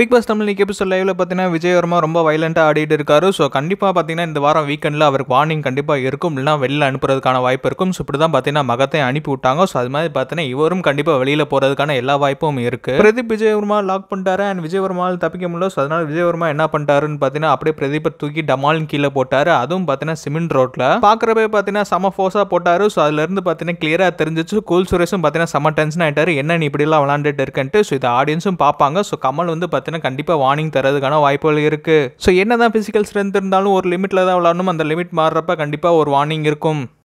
big pass Tamil நீக்கி episode லைவ்ல பார்த்தீங்கன்னா விஜயவர்மா ரொம்ப வைலண்ட்டாக ஆடிட்டு இருக்காரு ஸோ கண்டிப்பாக பார்த்தீங்கன்னா இந்த வாரம் வீக்கெண்டில் அவருக்கு வார்னிங் கண்டிப்பாக இருக்கும் இல்லைன்னா வெளியில் அனுப்புறதுக்கான வாய்ப்பு இருக்கும் ஸோ இப்படி தான் பார்த்தீங்கன்னா மகத்தை அனுப்பி விட்டாங்க ஸோ அது மாதிரி பார்த்தீங்கன்னா இவரும் கண்டிப்பாக வெளியில் போகிறதுக்கான எல்லா வாய்ப்பும் இருக்குது பிரதீப் விஜயவர்மா லாக் பண்ணிட்டாரு அண்ட் விஜயவர்மால் தப்பிக்க முடியல ஸோ அதனால் விஜயவர்மா என்ன பண்ணிட்டாருன்னு பார்த்தீங்கன்னா அப்படியே பிரதீப்பை தூக்கி டமால்னு கீழே போட்டார் அதுவும் பார்த்தீங்கன்னா சிமெண்ட் ரோட்டில் பார்க்குறப்ப பார்த்தீங்கன்னா சம ஃபோர்ஸாக போட்டார் ஸோ அதுலேருந்து பார்த்தீங்கன்னா கிளியராக தெரிஞ்சிச்சு கூல் சுரேஷும் பார்த்தீங்கன்னா சம டென்ஷன் ஆகிட்டார் என்ன நீ இப்படிலாம் விளாண்டுட்டு இருக்கேன்ட்டு ஸோ இது ஆடியன்ஸும் பார்ப்பாங்க ஸோ கமல் வந்து பார்த்தீங்கன்னா கண்டிப்பாக வார்னிங் தரதுக்கான வாய்ப்புகள் இருக்குது ஸோ என்ன தான் ஃபிசிக்கல் ஸ்ட்ரென்த் இருந்தாலும் ஒரு லிமிட்டில் தான் விளாடணும் அந்த லிமிட் மாறுறப்ப கண்டிப்பாக ஒரு வார்னிங் இருக்கும்